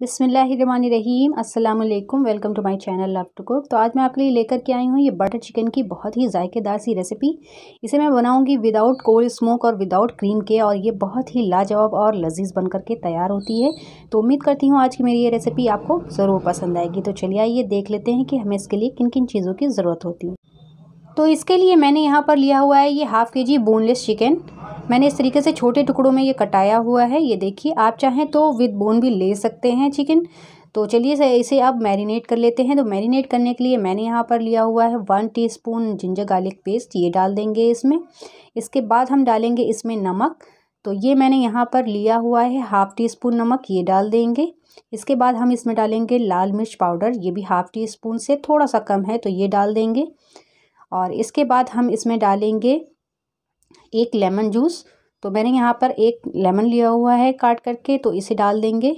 बिसमीम अल्लाम welcome to my channel love to cook तो आज मैं आपके लिए लेकर के आई हूँ ये बटर चिकन की बहुत ही जायकेदार सी रेसिपी इसे मैं बनाऊँगी विदाउट कोल्ड स्मोक और विदाउट क्रीम के और ये बहुत ही लाजवाब और लजीज बन के तैयार होती है तो उम्मीद करती हूँ आज की मेरी ये रेसिपी आपको ज़रूर पसंद आएगी तो चलिए आइए देख लेते हैं कि हमें इसके लिए किन किन चीज़ों की ज़रूरत होती है तो इसके लिए मैंने यहाँ पर लिया हुआ है ये हाफ़ के जी बोनलेस चिकन मैंने इस तरीके से छोटे टुकड़ों में ये कटाया हुआ है ये देखिए आप चाहें तो विद बोन भी ले सकते हैं चिकन तो चलिए इसे अब मैरिनेट कर लेते हैं तो मैरिनेट करने के लिए मैंने यहाँ पर लिया हुआ है one teaspoon ginger garlic paste ये डाल देंगे इसमें इसके बाद हम डालेंगे इसमें नमक तो ये मैंने यहाँ पर लिया हुआ है हाफ़ टी स्पून नमक ये डाल देंगे इसके बाद हम इसमें डालेंगे लाल मिर्च पाउडर ये भी हाफ़ टी स्पून से थोड़ा सा कम है तो ये डाल देंगे और इसके बाद हम इसमें डालेंगे एक लेमन जूस तो मैंने यहाँ पर एक लेमन लिया हुआ है काट करके तो इसे डाल देंगे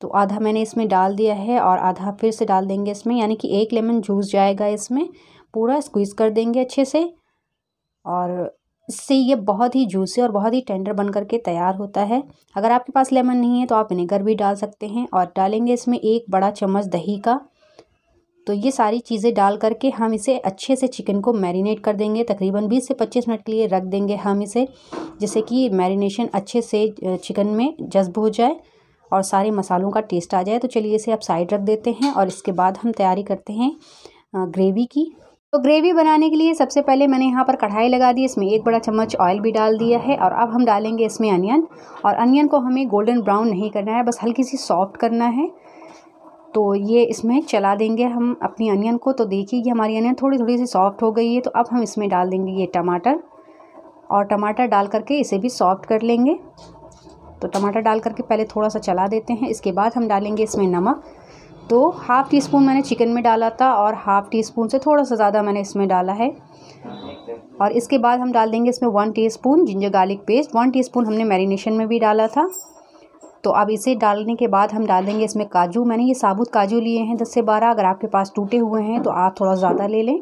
तो आधा मैंने इसमें डाल दिया है और आधा फिर से डाल देंगे इसमें यानी कि एक लेमन जूस जाएगा इसमें पूरा स्क्वीज़ कर देंगे अच्छे से और इससे ये बहुत ही जूसी और बहुत ही टेंडर बन करके तैयार होता है अगर आपके पास लेमन नहीं है तो आप विनेगर भी डाल सकते हैं और डालेंगे इसमें एक बड़ा चम्मच दही का तो ये सारी चीज़ें डाल करके हम इसे अच्छे से चिकन को मैरिनेट कर देंगे तकरीबन 20 से 25 मिनट के लिए रख देंगे हम इसे जिससे कि मैरिनेशन अच्छे से चिकन में जज्ब हो जाए और सारे मसालों का टेस्ट आ जाए तो चलिए इसे आप साइड रख देते हैं और इसके बाद हम तैयारी करते हैं ग्रेवी की तो ग्रेवी बनाने के लिए सबसे पहले मैंने यहाँ पर कढ़ाई लगा दी इसमें एक बड़ा चम्मच ऑयल भी डाल दिया है और अब हम डालेंगे इसमें अनियन और अनियन को हमें गोल्डन ब्राउन नहीं करना है बस हल्की सी सॉफ्ट करना है तो ये इसमें चला देंगे हम अपनी अनियन को तो देखिए कि हमारी अनियन थोड़ी थोड़ी सी सॉफ्ट हो गई है तो अब हम इसमें डाल देंगे ये टमाटर और टमाटर डाल करके इसे भी सॉफ्ट कर लेंगे तो टमाटर डाल करके पहले थोड़ा सा चला देते हैं इसके बाद हम डालेंगे इसमें नमक तो हाफ़ टी स्पून मैंने चिकन में डाला था और हाफ़ टी स्पून से थोड़ा सा ज़्यादा मैंने इसमें डाला है और इसके बाद हम डाल देंगे इसमें one teaspoon ginger garlic paste one teaspoon हमने मैरिनेशन में भी डाला था तो अब इसे डालने के बाद हम डालेंगे इसमें काजू मैंने ये साबुत काजू लिए हैं दस से बारह अगर आपके पास टूटे हुए हैं तो आप थोड़ा ज़्यादा ले लें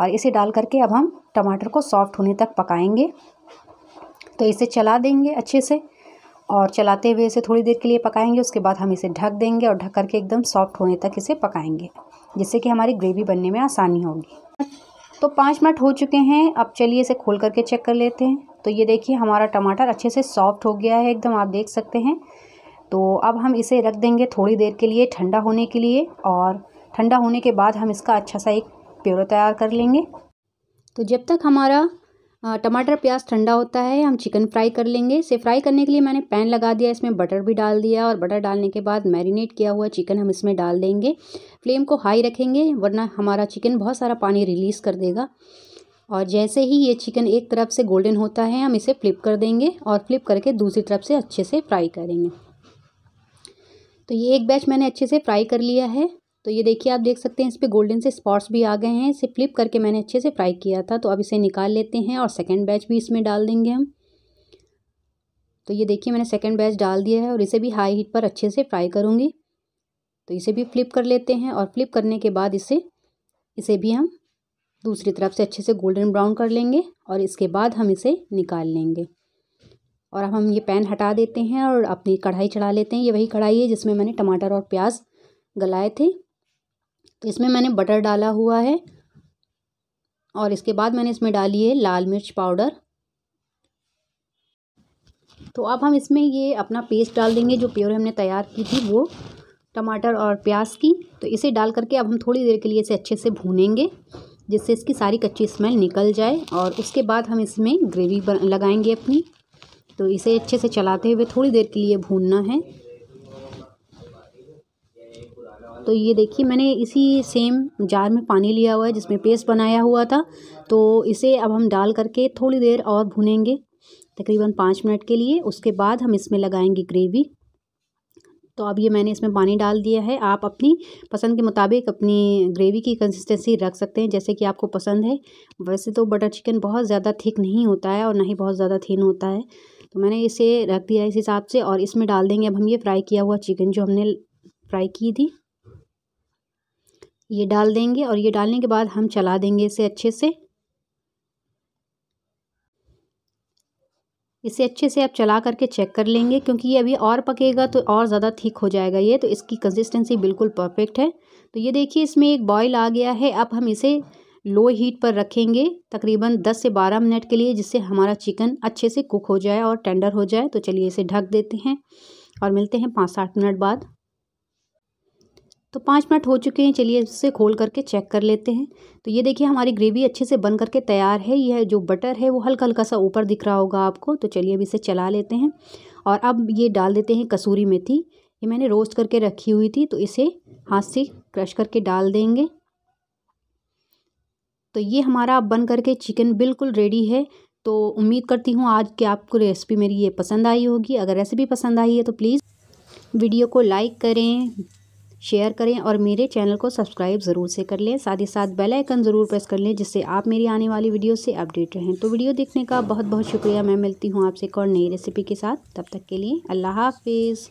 और इसे डाल करके अब हम टमाटर को सॉफ्ट होने तक पकाएंगे तो इसे चला देंगे अच्छे से और चलाते हुए इसे थोड़ी देर के लिए पकाएंगे उसके बाद हम इसे ढक देंगे और ढक करके एकदम सॉफ्ट होने तक इसे पकाएंगे जिससे कि हमारी ग्रेवी बनने में आसानी होगी तो पाँच मिनट हो चुके हैं अब चलिए इसे खोल करके चेक कर लेते हैं तो ये देखिए हमारा टमाटर अच्छे से सॉफ्ट हो गया है एकदम आप देख सकते हैं तो अब हम इसे रख देंगे थोड़ी देर के लिए ठंडा होने के लिए और ठंडा होने के बाद हम इसका अच्छा सा एक प्योरो तैयार कर लेंगे तो जब तक हमारा टमाटर प्याज ठंडा होता है हम चिकन फ्राई कर लेंगे इसे फ्राई करने के लिए मैंने पैन लगा दिया इसमें बटर भी डाल दिया और बटर डालने के बाद मैरिनेट किया हुआ चिकन हम इसमें डाल देंगे फ्लेम को हाई रखेंगे वरना हमारा चिकन बहुत सारा पानी रिलीज़ कर देगा और जैसे ही ये चिकन एक तरफ से गोल्डन होता है हम इसे फ्लिप कर देंगे और फ्लिप करके दूसरी तरफ से अच्छे से फ्राई करेंगे तो ये एक बैच मैंने अच्छे से फ्राई कर लिया है तो ये देखिए आप देख सकते हैं इस पर गोल्डन से स्पॉट्स भी आ गए हैं इसे फ्लिप करके मैंने अच्छे से फ्राई किया था तो अब इसे निकाल लेते हैं और सेकेंड बैच भी इसमें डाल देंगे हम तो ये देखिए मैंने सेकेंड बैच डाल दिया है और इसे भी हाई हीट पर अच्छे से फ्राई करूँगी तो इसे भी फ्लिप कर लेते हैं और फ्लिप करने के बाद इसे इसे भी हम दूसरी तरफ से अच्छे से गोल्डन ब्राउन कर लेंगे और इसके बाद हम इसे निकाल लेंगे और अब हम ये पैन हटा देते हैं और अपनी कढ़ाई चढ़ा लेते हैं ये वही कढ़ाई है जिसमें मैंने टमाटर और प्याज गलाए थे तो इसमें मैंने बटर डाला हुआ है और इसके बाद मैंने इसमें डाली है लाल मिर्च पाउडर तो अब हम इसमें ये अपना पेस्ट डाल देंगे जो प्योर हमने तैयार की थी वो टमाटर और प्याज की तो इसे डाल करके अब हम थोड़ी देर के लिए इसे अच्छे से भूनेंगे जिससे इसकी सारी कच्ची स्मेल निकल जाए और उसके बाद हम इसमें ग्रेवी लगाएंगे अपनी तो इसे अच्छे से चलाते हुए थोड़ी देर के लिए भूनना है तो ये देखिए मैंने इसी सेम जार में पानी लिया हुआ है जिसमें पेस्ट बनाया हुआ था तो इसे अब हम डाल करके थोड़ी देर और भूनेंगे तकरीबन पाँच मिनट के लिए उसके बाद हम इसमें लगाएंगे ग्रेवी तो अब ये मैंने इसमें पानी डाल दिया है आप अपनी पसंद के मुताबिक अपनी ग्रेवी की कंसिस्टेंसी रख सकते हैं जैसे कि आपको पसंद है वैसे तो बटर चिकन बहुत ज़्यादा थिक नहीं होता है और ना ही बहुत ज़्यादा थिन होता है तो मैंने इसे रख दिया इस हिसाब से और इसमें डाल देंगे अब हम ये फ्राई किया हुआ चिकन जो हमने फ्राई की थी ये डाल देंगे और ये डालने के बाद हम चला देंगे इसे अच्छे से इसे अच्छे से आप चला करके चेक कर लेंगे क्योंकि ये अभी और पकेगा तो और ज़्यादा थिक हो जाएगा ये तो इसकी कंसिस्टेंसी बिल्कुल परफेक्ट है तो ये देखिए इसमें एक बॉयल आ गया है अब हम इसे लो हीट पर रखेंगे तकरीबन 10 से 12 मिनट के लिए जिससे हमारा चिकन अच्छे से कुक हो जाए और टेंडर हो जाए तो चलिए इसे ढक देते हैं और मिलते हैं पाँच साठ मिनट बाद तो पाँच मिनट हो चुके हैं चलिए इसे खोल करके चेक कर लेते हैं तो ये देखिए हमारी ग्रेवी अच्छे से बन करके तैयार है यह जो बटर है वो हल्का हल्का सा ऊपर दिख रहा होगा आपको तो चलिए अब इसे चला लेते हैं और अब ये डाल देते हैं कसूरी मेथी ये मैंने रोस्ट करके रखी हुई थी तो इसे हाथ से क्रश करके डाल देंगे तो ये हमारा बन करके चिकन बिल्कुल रेडी है तो उम्मीद करती हूँ आज की आपको रेसिपी मेरी ये पसंद आई होगी अगर रेसिपी पसंद आई है तो प्लीज़ वीडियो को लाइक करें शेयर करें और मेरे चैनल को सब्सक्राइब ज़रूर से कर लें साथ ही साथ बेल आइकन ज़रूर प्रेस कर लें जिससे आप मेरी आने वाली वीडियो से अपडेट रहें तो वीडियो देखने का बहुत बहुत शुक्रिया मैं मिलती हूँ आपसे एक और नई रेसिपी के साथ तब तक के लिए अल्लाह हाफिज़